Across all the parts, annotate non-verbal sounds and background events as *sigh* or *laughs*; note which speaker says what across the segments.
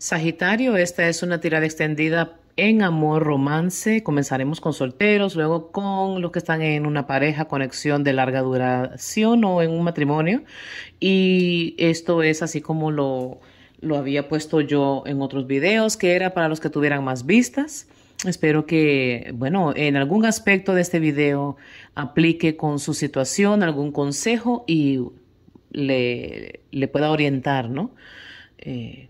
Speaker 1: Sagitario, esta es una tirada extendida en amor, romance. Comenzaremos con solteros, luego con los que están en una pareja, conexión de larga duración o en un matrimonio. Y esto es así como lo, lo había puesto yo en otros videos, que era para los que tuvieran más vistas. Espero que, bueno, en algún aspecto de este video aplique con su situación algún consejo y le, pueda orientar, ¿no? Eh,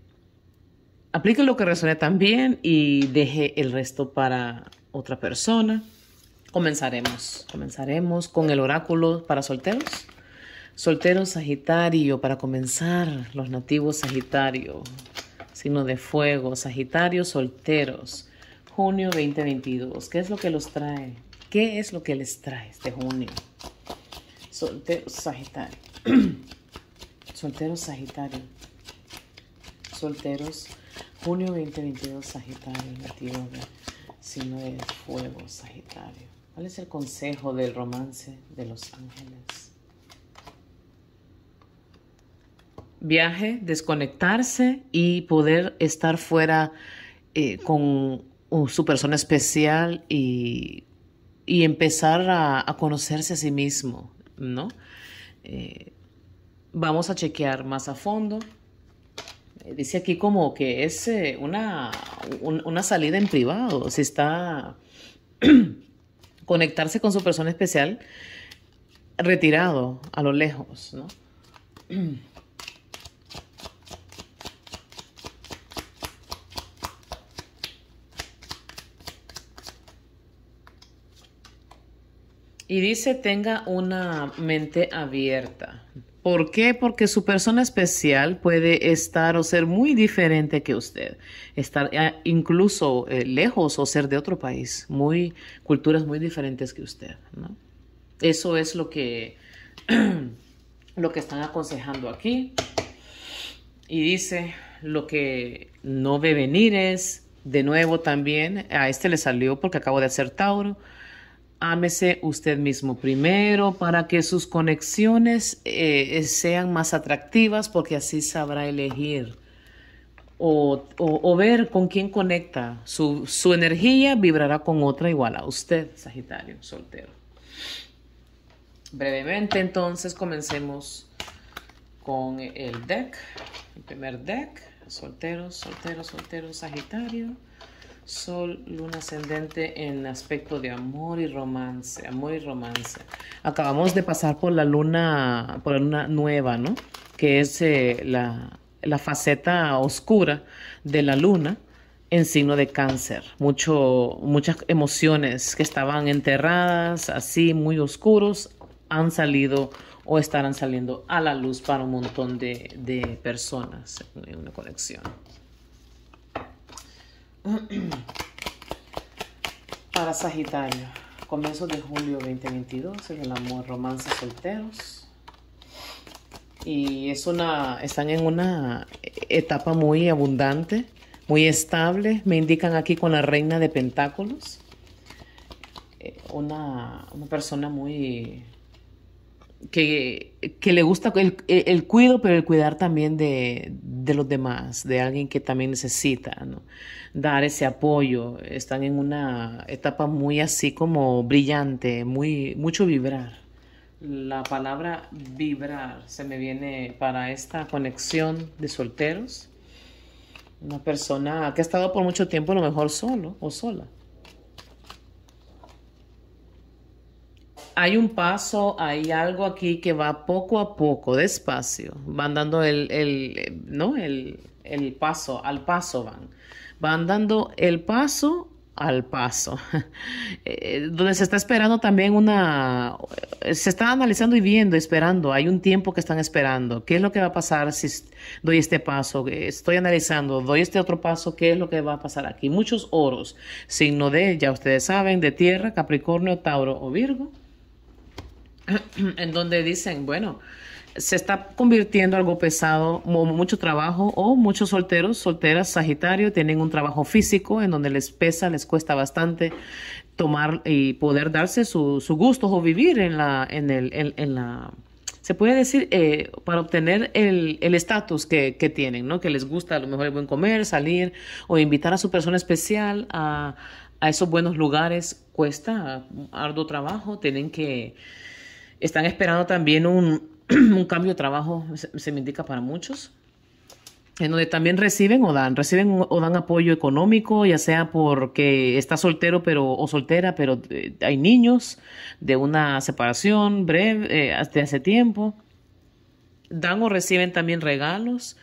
Speaker 1: Aplique lo que resuene también y deje el resto para otra persona. Comenzaremos. Comenzaremos con el oráculo para solteros. Soltero Sagitario, para comenzar, los nativos Sagitario, signo de fuego, Sagitario, solteros, junio 2022. ¿Qué es lo que los trae? ¿Qué es lo que les trae este junio? Solteros Sagitario. *clears throat* solteros Sagitario. Solteros Sagitario Junio 2022, Sagitario, nativo de signo de fuego, Sagitario. ¿Cuál es el consejo del romance de los ángeles? Viaje, desconectarse y poder estar fuera eh, con su persona especial y, empezar a, conocerse a sí mismo, ¿no? Eh, vamos a chequear más a fondo eh, dice aquí como que es eh, una, una salida en privado, si está *clears throat* conectarse con su persona especial retirado a lo lejos, ¿no? *clears throat* Y dice, tenga una mente abierta. ¿Por qué? Porque su persona especial puede estar o ser muy diferente que usted, estar eh, incluso eh, lejos o ser de otro país, muy culturas muy diferentes que usted. ¿no? Eso es lo que, *clears throat* lo que están aconsejando aquí. Y dice, lo que no ve venir es, de nuevo también, a este le salió porque acabo de hacer Tauro, ámese usted mismo primero para que sus conexiones eh, eh, sean más atractivas porque así sabrá elegir o, ver con quién conecta. Su, energía vibrará con otra igual a usted, Sagitario, soltero. Brevemente entonces comencemos con el deck, el primer deck, soltero, soltero, soltero, Sagitario. Sol, luna ascendente en aspecto de amor y romance, amor y romance. Acabamos de pasar por la luna, por nueva, ¿no? Que es eh, la, faceta oscura de la luna en signo de cáncer. muchas emociones que estaban enterradas, así muy oscuros, han salido o estarán saliendo a la luz para un montón de, de personas en una conexión. *clears throat* Para Sagitario, comienzo de julio 2022, en el amor, romances solteros. Y es una, están en una etapa muy abundante, muy estable. Me indican aquí con la reina de pentáculos. Eh, una, una persona muy que, le gusta el, el, cuido, pero el cuidar también de, los demás, de alguien que también necesita, Dar ese apoyo. Están en una etapa muy así como brillante, muy, mucho vibrar. La palabra vibrar se me viene para esta conexión de solteros. Una persona que ha estado por mucho tiempo a lo mejor solo o sola hay un paso, hay algo aquí que va poco a poco, despacio, van dando el, el ¿no? El, el, paso, al paso van, van dando el paso al paso, *laughs* eh, donde se está esperando también una, eh, se está analizando y viendo, esperando, hay un tiempo que están esperando, qué es lo que va a pasar si doy este paso, eh, estoy analizando, doy este otro paso, qué es lo que va a pasar aquí. Muchos oros, signo de, ya ustedes saben, de tierra, Capricornio, Tauro o Virgo. *clears throat* en donde dicen, bueno, se está convirtiendo algo pesado, mucho trabajo o muchos solteros, solteras, Sagitario, tienen un trabajo físico en donde les pesa, les cuesta bastante tomar y poder darse sus su gustos o vivir en la, en el, en, la, se puede decir, eh, para obtener el estatus que, tienen, ¿no? Que les gusta a lo mejor el buen comer, salir o invitar a su persona especial a, a esos buenos lugares, cuesta arduo trabajo, tienen que están esperando también un, *clears throat* un cambio de trabajo, se, me indica para muchos en donde también reciben o dan, reciben o dan apoyo económico, ya sea porque está soltero pero o soltera, pero eh, hay niños de una separación breve eh, hace tiempo. Dan o reciben también regalos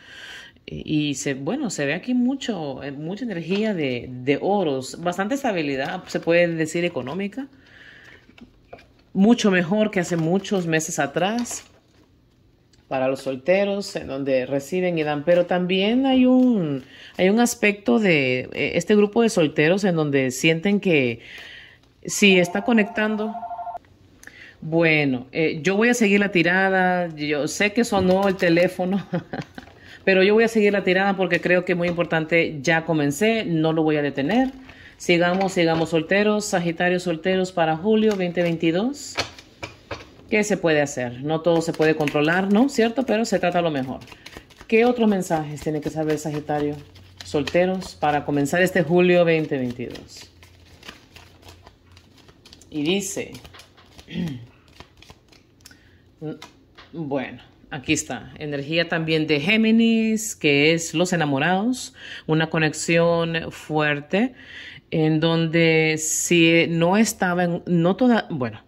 Speaker 1: eh, y se bueno, se ve aquí mucho mucha energía de de oros, bastante estabilidad, se puede decir económica mucho mejor que hace muchos meses atrás para los solteros, en donde reciben y dan, pero también hay un, hay un aspecto de eh, este grupo de solteros en donde sienten que si está conectando, bueno, eh, yo voy a seguir la tirada, yo sé que sonó el teléfono, *laughs* pero yo voy a seguir la tirada porque creo que es muy importante, ya comencé, no lo voy a detener. Sigamos, sigamos solteros, Sagitario solteros para julio 2022. ¿Qué se puede hacer? No todo se puede controlar, ¿no? ¿Cierto? Pero se trata lo mejor. ¿Qué otros mensajes tiene que saber Sagitario solteros para comenzar este julio 2022? Y dice, *clears throat* bueno, aquí está. Energía también de Géminis, que es los enamorados, una conexión fuerte en donde si no estaba no toda, bueno,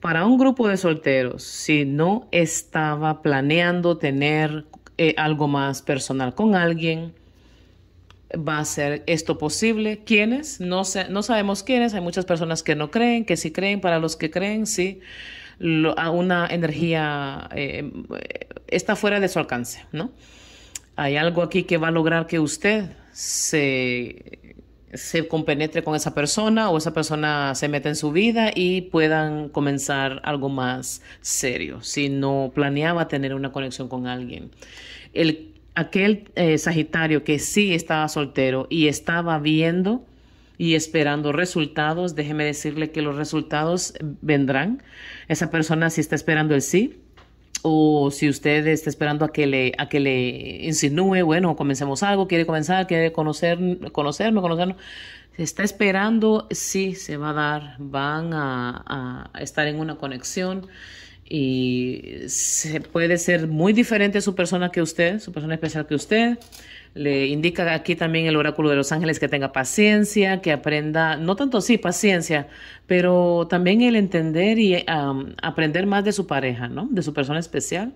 Speaker 1: para un grupo de solteros, si no estaba planeando tener eh, algo más personal con alguien, va a ser esto posible. ¿Quiénes? No, sé, no sabemos quiénes. Hay muchas personas que no creen, que sí creen. Para los que creen, sí, a una energía eh, está fuera de su alcance, ¿no? Hay algo aquí que va a lograr que usted se se compenetre con esa persona o esa persona se mete en su vida y puedan comenzar algo más serio, si no planeaba tener una conexión con alguien. El, aquel eh, Sagitario que sí estaba soltero y estaba viendo y esperando resultados, déjeme decirle que los resultados vendrán. Esa persona sí está esperando el sí, o si usted está esperando a que le, a que le insinúe, bueno, comencemos algo, quiere comenzar, quiere conocer, conocerme conocernos. Se está esperando, sí, se va a dar, van a estar en una conexión y se puede ser muy diferente su persona que usted, su persona especial que usted. Le indica aquí también el oráculo de los ángeles que tenga paciencia, que aprenda, no tanto sí, paciencia, pero también el entender y aprender más de su pareja, ¿no? De su persona especial.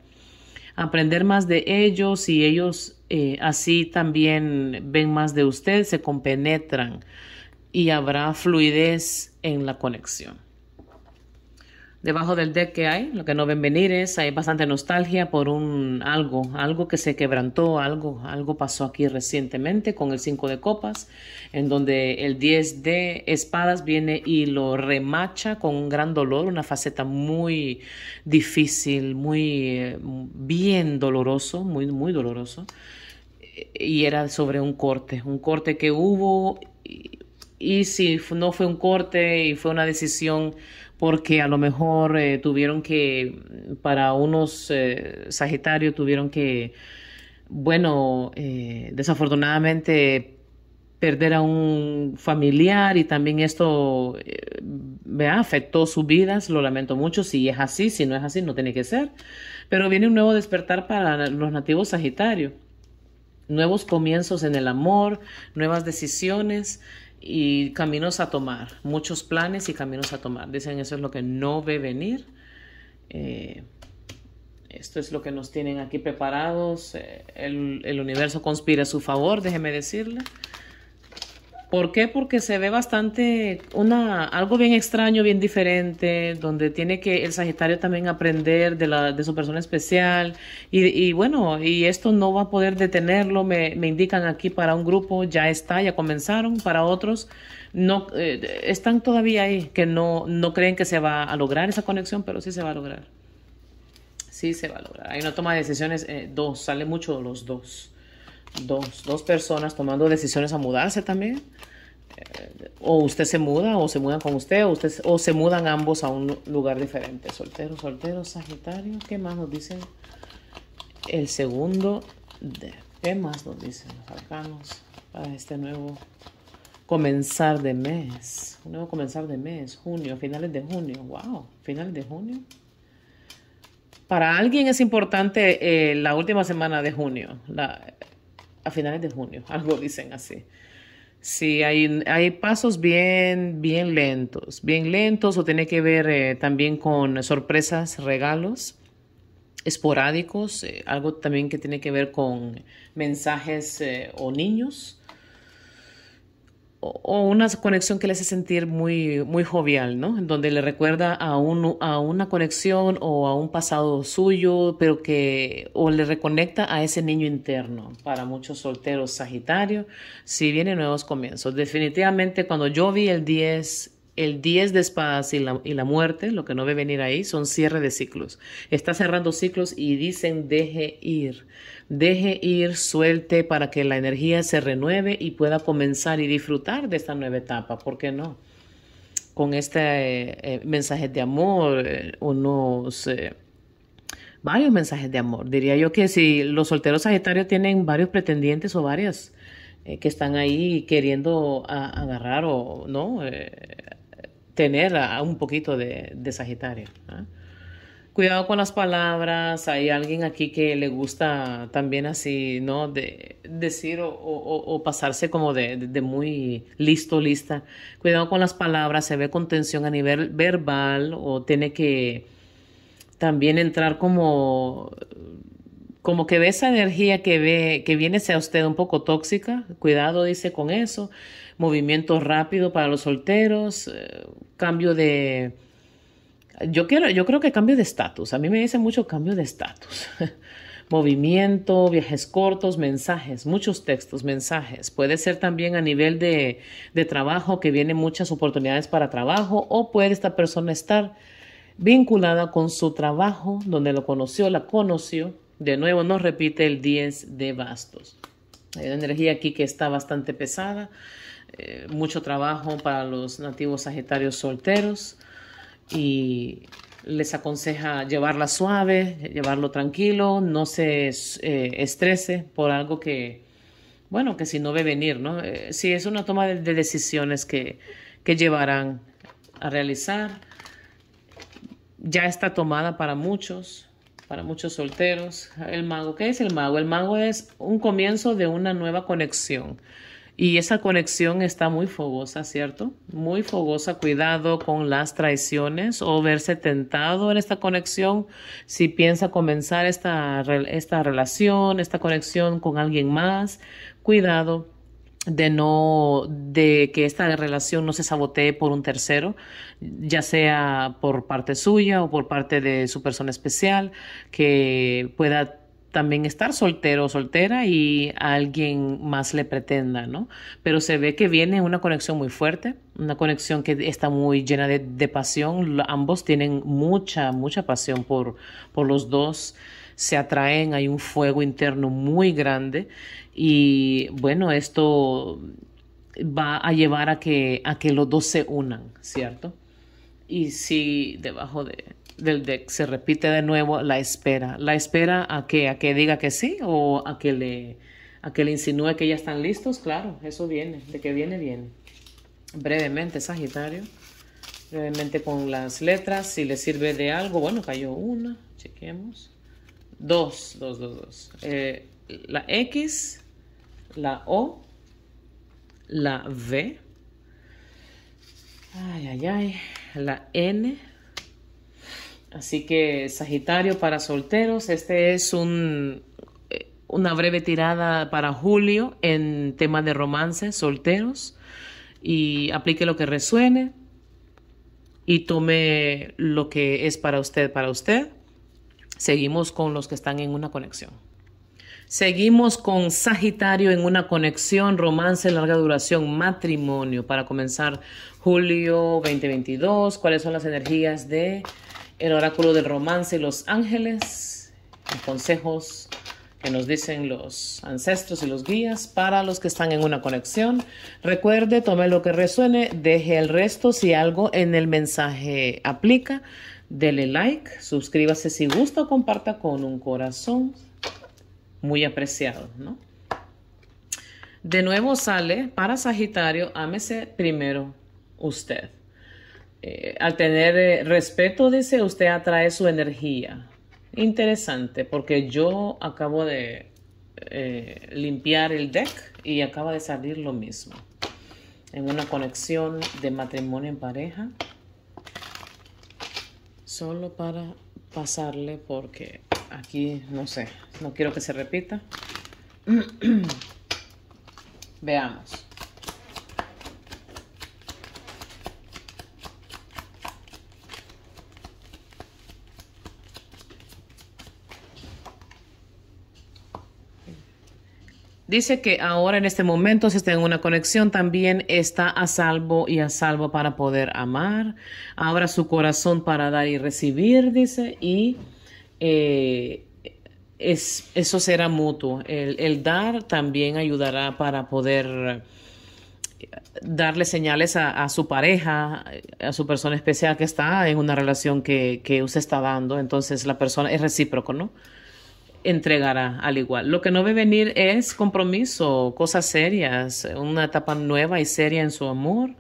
Speaker 1: Aprender más de ellos y ellos eh, así también ven más de usted, se compenetran y habrá fluidez en la conexión debajo del deck que hay, lo que no ven venir es, hay bastante nostalgia por un algo, algo que se quebrantó, algo, algo pasó aquí recientemente con el 5 de copas, en donde el 10 de espadas viene y lo remacha con un gran dolor, una faceta muy difícil, muy mm, bien doloroso, muy, muy doloroso. Y era sobre un corte, un corte que hubo y si no fue un corte y fue una decisión porque a lo mejor eh, tuvieron que, para unos eh, sagitarios Sagitario, tuvieron que, bueno, eh, desafortunadamente perder a un familiar y también esto me afectó sus vidas, lo lamento mucho, si es así, si no es así, no tiene que ser, pero viene un nuevo despertar para los nativos Sagitario, nuevos comienzos en el amor, nuevas decisiones, y caminos a tomar, muchos planes y caminos a tomar. Dicen eso es lo que no ve venir. Eh, esto es lo que nos tienen aquí preparados. Eh, el, el universo conspira a su favor, déjeme decirle. ¿Por qué? Porque se ve bastante una, algo bien extraño, bien diferente, donde tiene que el Sagitario también aprender de, la, de su persona especial. Y, bueno, y esto no va a poder detenerlo, me, indican aquí para un grupo, ya está, ya comenzaron, para otros no eh, están todavía ahí, que no, no creen que se va a lograr esa conexión, pero sí se va a lograr. Sí se va a lograr. Hay una toma de decisiones, eh, dos, sale mucho los dos dos, dos personas tomando decisiones a mudarse también. Eh, o usted se muda, o se mudan con usted, o, se mudan ambos a un lugar diferente. Soltero, soltero, Sagitario. ¿Qué más nos dice El segundo. De, ¿Qué más nos dicen los arcanos para este nuevo comenzar de mes? Un nuevo comenzar de mes, junio, finales de junio. ¡Wow! Finales de junio. Para alguien es importante eh, la última semana de junio. La, a finales de junio, *laughs* algo dicen así. Sí, hay, hay pasos bien, bien lentos, bien lentos o tiene que ver eh, también con sorpresas, regalos esporádicos, eh, algo también que tiene que ver con mensajes eh, o niños o una conexión que le hace sentir muy, muy jovial, ¿no? Donde le recuerda a, un, a una conexión o a un pasado suyo, pero que o le reconecta a ese niño interno. Para muchos solteros Sagitario, si vienen nuevos comienzos. Definitivamente cuando yo vi el 10 el 10 de espadas y la, muerte, lo que no ve venir ahí, son cierre de ciclos. Está cerrando ciclos y dicen deje ir. Deje ir, suelte para que la energía se renueve y pueda comenzar y disfrutar de esta nueva etapa. ¿Por qué no? Con este eh, eh, mensaje de amor, eh, unos... varios mensajes de amor. Diría yo que si los solteros sagitarios tienen varios pretendientes o varias que están ahí queriendo agarrar o no tener un poquito de, Sagitario. Cuidado con las palabras, hay alguien aquí que le gusta también así, ¿no? De, decir o, pasarse como de, de, muy listo, lista. Cuidado con las palabras, se ve con tensión a nivel verbal o tiene que también entrar como como que ve esa energía que ve, que viene sea usted un poco tóxica, cuidado dice con eso, movimiento rápido para los solteros, eh, cambio de yo quiero, yo creo que cambio de estatus. A mí me dice mucho cambio de estatus. *laughs* movimiento, viajes cortos, mensajes, muchos textos, mensajes. Puede ser también a nivel de, de trabajo, que vienen muchas oportunidades para trabajo, o puede esta persona estar vinculada con su trabajo, donde lo conoció, la conoció, de nuevo nos repite el 10 de bastos. Hay una energía aquí que está bastante pesada. Eh, mucho trabajo para los nativos sagitarios solteros. Y les aconseja llevarla suave, llevarlo tranquilo, no se eh, estrese por algo que, bueno, que si no ve venir, ¿no? Eh, si es una toma de, decisiones que, que, llevarán a realizar, ya está tomada para muchos, para muchos solteros. El mago, ¿qué es el mago? El mago es un comienzo de una nueva conexión. Y esa conexión está muy fogosa, ¿cierto? Muy fogosa. Cuidado con las traiciones o verse tentado en esta conexión. Si piensa comenzar esta, esta relación, esta conexión con alguien más, cuidado de no de que esta relación no se sabotee por un tercero, ya sea por parte suya o por parte de su persona especial, que pueda también estar soltero o soltera y alguien más le pretenda, ¿no? Pero se ve que viene una conexión muy fuerte, una conexión que está muy llena de, de pasión, ambos tienen mucha, mucha pasión por, por los dos se atraen, hay un fuego interno muy grande y bueno, esto va a llevar a que, a que los dos se unan, ¿cierto? Y si debajo de, del deck se repite de nuevo la espera, la espera a que, a que diga que sí o a que le, a que le insinúe que ya están listos, claro, eso viene, de que viene, viene. Brevemente, Sagitario, brevemente con las letras, si le sirve de algo, bueno, cayó una, chequemos. Dos, dos, dos, dos. Eh, la X, la O, la V, ay, ay, ay, la N. Así que Sagitario para solteros, este es un, eh, una breve tirada para julio en tema de romance, solteros, y aplique lo que resuene y tome lo que es para usted, para usted. Seguimos con los que están en una conexión. Seguimos con Sagitario en una conexión, romance larga duración, matrimonio. Para comenzar julio 2022, ¿cuáles son las energías de oráculo del romance y los ángeles? consejos que nos dicen los ancestros y los guías para los que están en una conexión. Recuerde, tome lo que resuene, deje el resto si algo en el mensaje aplica. Dele like, suscríbase si gusta o comparta con un corazón. Muy apreciado, ¿no? De nuevo sale para Sagitario, ámese primero usted. Eh, al tener eh, respeto, dice, usted atrae su energía. Interesante, porque yo acabo de eh, limpiar el deck y acaba de salir lo mismo. En una conexión de matrimonio en pareja, solo para pasarle porque aquí no sé, no quiero que se repita. *clears throat* Veamos. Dice que ahora en este momento, si está en una conexión, también está a salvo y a salvo para poder amar. Abra su corazón para dar y recibir, dice, y eh, es, eso será mutuo. El, el, dar también ayudará para poder darle señales a, a, su pareja, a su persona especial que está en una relación que usted está dando. Entonces la persona es recíproco, ¿no? entregará al igual. Lo que no ve venir es compromiso, cosas serias, una etapa nueva y seria en su amor.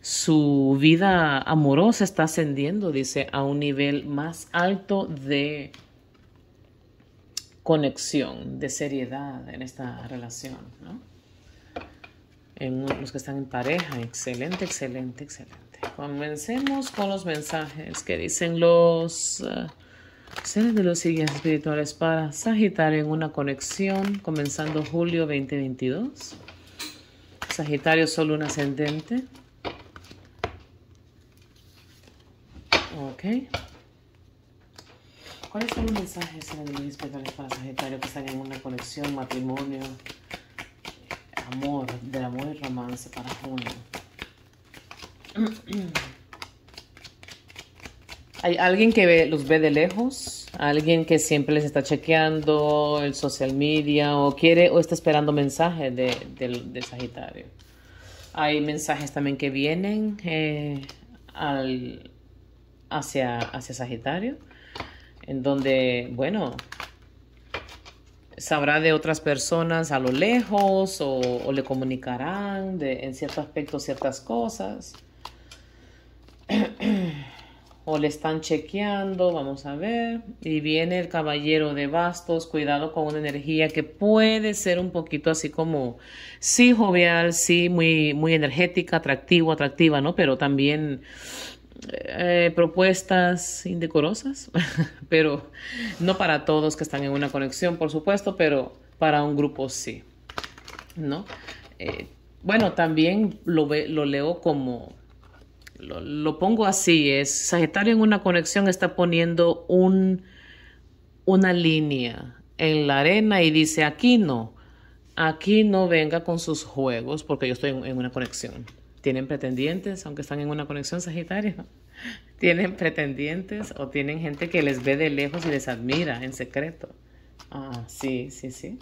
Speaker 1: Su vida amorosa está ascendiendo, dice, a un nivel más alto de conexión, de seriedad en esta relación. En los que están en pareja, excelente, excelente, excelente. Comencemos con los mensajes que dicen los... Eh, Seres de los y espirituales para Sagitario en una conexión, comenzando julio 2022. Sagitario, solo un ascendente. Ok. ¿Cuáles son los mensajes, de los y espirituales para Sagitario que están en una conexión, matrimonio, amor, del amor y romance para junio? *clears throat* Hay alguien que los ve de lejos, alguien que siempre les está chequeando el social media o quiere o está esperando mensajes de, Sagitario. Hay mensajes también que vienen eh, hacia, Sagitario, en donde, bueno, sabrá de otras personas a lo lejos o, le comunicarán en cierto aspecto ciertas cosas o le están chequeando, vamos a ver. Y viene el caballero de bastos, cuidado con una energía que puede ser un poquito así como, sí, jovial, sí, muy, muy energética, atractivo, atractiva, ¿no? Pero también eh, propuestas indecorosas, *laughs* pero no para todos que están en una conexión, por supuesto, pero para un grupo sí, ¿no? Eh, bueno, también lo, lo leo como lo, pongo así, es Sagitario en una conexión está poniendo una línea en la arena y dice, aquí no, aquí no venga con sus juegos porque yo estoy en, una conexión. ¿Tienen pretendientes, aunque están en una conexión Sagitario? *laughs* ¿Tienen pretendientes o tienen gente que les ve de lejos y les admira en secreto? Ah, sí, sí, sí.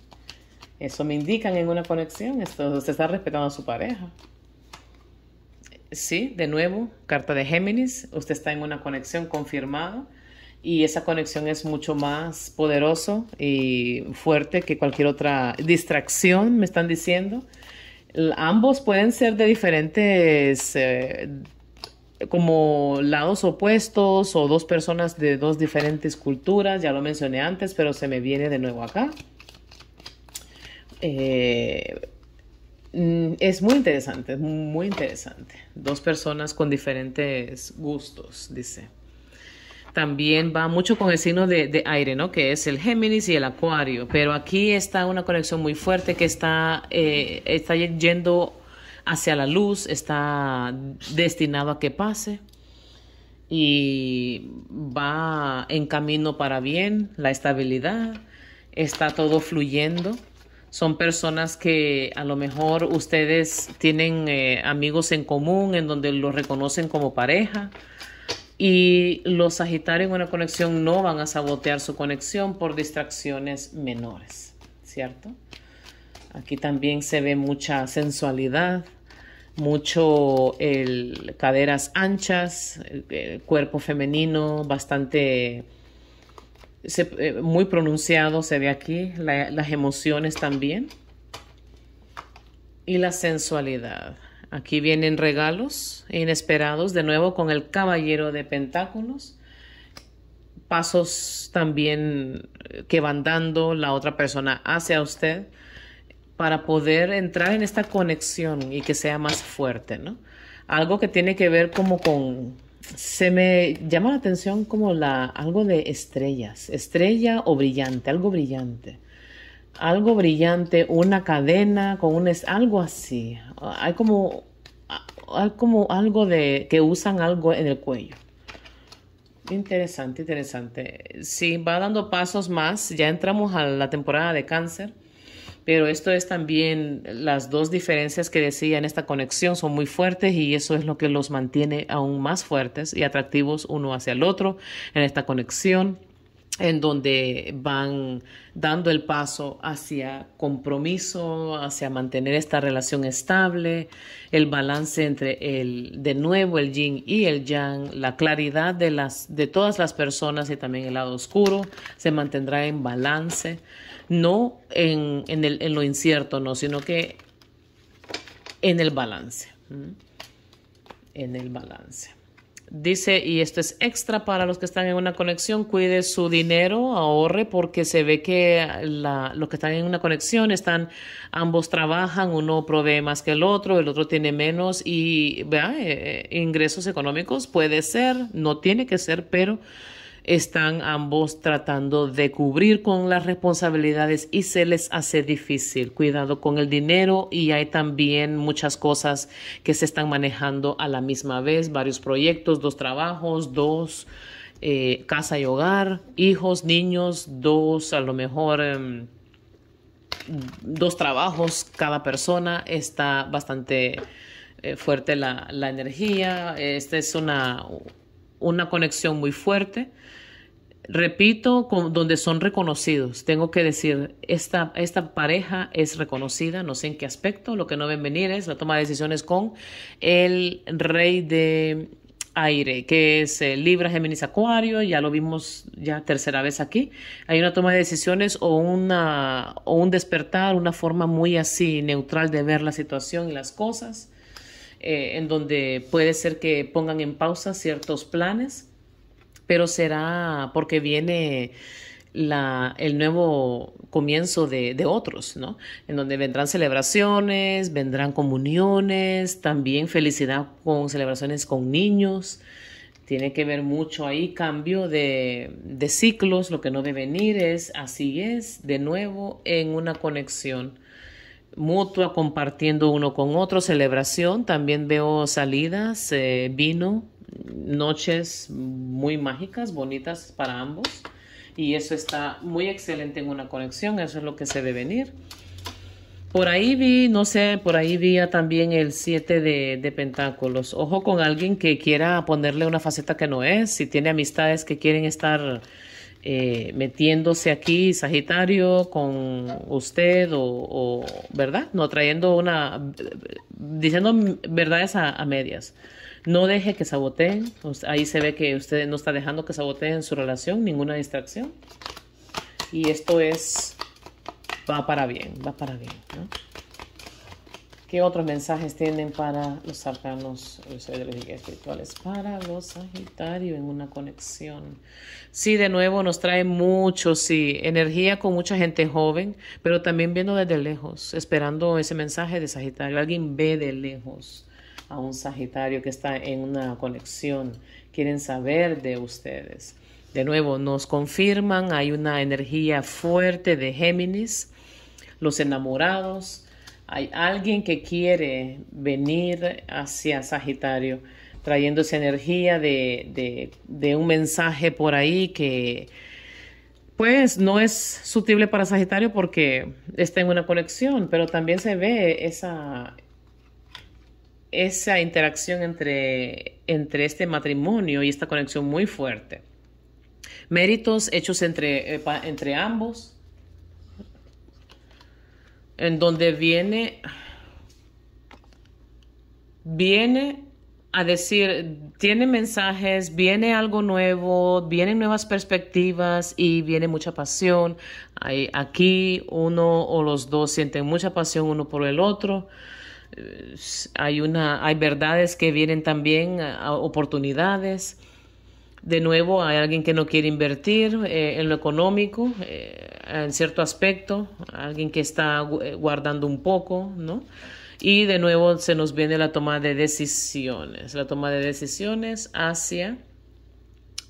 Speaker 1: Eso me indican en una conexión. Esto, usted está respetando a su pareja. Sí, de nuevo, carta de Géminis, usted está en una conexión confirmada y esa conexión es mucho más poderoso y fuerte que cualquier otra distracción, me están diciendo. Ambos pueden ser de diferentes, eh, como lados opuestos o dos personas de dos diferentes culturas, ya lo mencioné antes, pero se me viene de nuevo acá. Eh, Mm, es muy interesante, muy interesante. Dos personas con diferentes gustos, dice. También va mucho con el signo de, aire, ¿no? Que es el Géminis y el Acuario. Pero aquí está una conexión muy fuerte que está, eh, está yendo hacia la luz, está destinado a que pase y va en camino para bien, la estabilidad, está todo fluyendo son personas que a lo mejor ustedes tienen eh, amigos en común en donde los reconocen como pareja y los sagitarios en una conexión no van a sabotear su conexión por distracciones menores, ¿cierto? Aquí también se ve mucha sensualidad, mucho el, caderas anchas, cuerpo femenino bastante eh, muy pronunciado, se ve aquí, las emociones también. Y la sensualidad. Aquí vienen regalos inesperados, de nuevo con el caballero de pentáculos. Pasos también eh, que van dando la otra persona hacia usted para poder entrar en esta conexión y que sea más fuerte, ¿no? Algo que tiene que ver como con se me llama la atención como la, algo de estrellas, estrella o brillante, algo brillante. Algo brillante, una cadena con un es algo así. Hay como, hay como algo de que usan algo en el cuello. Interesante, interesante. Si sí, va dando pasos más, ya entramos a la temporada de cáncer pero esto es también las dos diferencias que decía en esta conexión son muy fuertes y eso es lo que los mantiene aún más fuertes y atractivos uno hacia el otro en esta conexión en donde van dando el paso hacia compromiso, hacia mantener esta relación estable, el balance entre el, de nuevo, el yin y el yang, la claridad de las, de todas las personas y también el lado oscuro se mantendrá en balance no en, lo incierto, no, sino que en el balance. En el balance. Dice, y esto es extra para los que están en una conexión, cuide su dinero, ahorre, porque se ve que los que están en una conexión están, ambos trabajan, uno provee más que el otro, el otro tiene menos y vea, eh, eh, ingresos económicos puede ser, no tiene que ser, pero están ambos tratando de cubrir con las responsabilidades y se les hace difícil. Cuidado con el dinero y hay también muchas cosas que se están manejando a la misma vez, varios proyectos, dos trabajos, dos eh, casa y hogar, hijos, niños, dos a lo mejor... Em, dos trabajos cada persona está bastante eh, fuerte la, la energía esta es una una conexión muy fuerte. Repito, donde son reconocidos. Tengo que decir, esta, esta pareja es reconocida, no sé en qué aspecto. Lo que no ven venir es la toma de decisiones con el rey de aire, que es eh, Libra, Géminis, Acuario, ya lo vimos ya tercera vez aquí. Hay una toma de decisiones o, una, o un despertar, una forma muy así neutral de ver la situación y las cosas. Eh, en donde puede ser que pongan en pausa ciertos planes, pero será porque viene el nuevo comienzo de, otros, ¿no? En donde vendrán celebraciones, vendrán comuniones, también felicidad con celebraciones con niños. Tiene que ver mucho ahí, cambio de, de ciclos, lo que no debe venir es, así es, de nuevo en una conexión mutua compartiendo uno con otro, celebración, también veo salidas, eh, vino, noches muy mágicas, bonitas para ambos y eso está muy excelente en una conexión, eso es lo que se debe venir. Por ahí vi, no sé, por ahí vi también el 7 de, de, pentáculos. Ojo con alguien que quiera ponerle una faceta que no es, si tiene amistades que quieren estar eh, metiéndose aquí, Sagitario, con usted o, ¿verdad? No trayendo una, diciendo verdades a, medias. No deje que saboteen. Pues, ahí se ve que usted no está dejando que saboteen su relación, ninguna distracción. Y esto es, va para bien, va para bien. ¿no? ¿Qué otros mensajes tienen para los arcanos espirituales? Para los Sagitario en una conexión. Sí, de nuevo nos trae mucho, sí, energía con mucha gente joven, pero también viendo desde lejos, esperando ese mensaje de Sagitario. Alguien ve de lejos a un Sagitario que está en una conexión. Quieren saber de ustedes. De nuevo, nos confirman, hay una energía fuerte de Géminis, los enamorados hay alguien que quiere venir hacia Sagitario trayendo esa energía de, un mensaje por ahí que pues no es sutil para Sagitario porque está en una conexión, pero también se ve esa, esa interacción entre, entre este matrimonio y esta conexión muy fuerte. Méritos hechos entre, eh, entre ambos en donde viene, viene a decir, tiene mensajes, viene algo nuevo, vienen nuevas perspectivas y viene mucha pasión. Hay, aquí uno o los dos sienten mucha pasión uno por el otro eh, hay una hay verdades que vienen también eh, oportunidades de nuevo, hay alguien que no quiere invertir eh, en lo económico, eh, en cierto aspecto, alguien que está eh, guardando un poco, ¿no? Y de nuevo se nos viene la toma de decisiones, la toma de decisiones hacia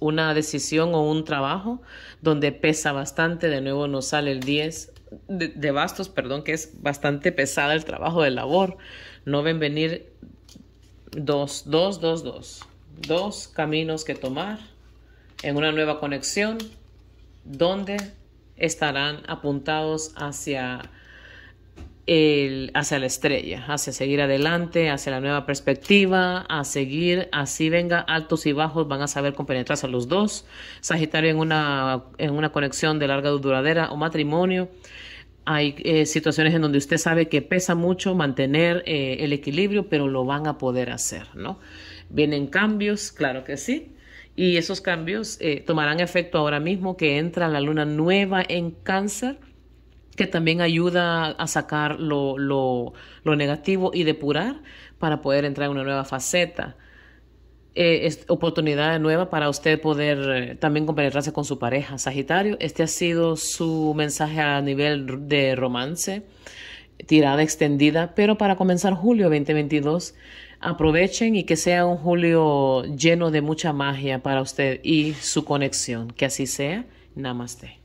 Speaker 1: una decisión o un trabajo donde pesa bastante, de nuevo nos sale el 10 de, bastos, perdón, que es bastante pesada el trabajo de labor. No ven venir dos, dos, dos, dos dos caminos que tomar en una nueva conexión donde estarán apuntados hacia, el, hacia la estrella, hacia seguir adelante, hacia la nueva perspectiva, a seguir, así venga, altos y bajos, van a saber compenetrarse los dos. Sagitario en una, en una conexión de larga duradera o matrimonio. Hay eh, situaciones en donde usted sabe que pesa mucho mantener eh, el equilibrio, pero lo van a poder hacer, ¿no? Vienen cambios, claro que sí. Y esos cambios eh, tomarán efecto ahora mismo que entra la luna nueva en cáncer, que también ayuda a sacar lo, lo, lo negativo y depurar para poder entrar en una nueva faceta. Eh, oportunidad nueva para usted poder eh, también compenetrarse con su pareja. Sagitario, este ha sido su mensaje a nivel de romance, tirada extendida, pero para comenzar julio 2022 Aprovechen y que sea un julio lleno de mucha magia para usted y su conexión. Que así sea. Namaste.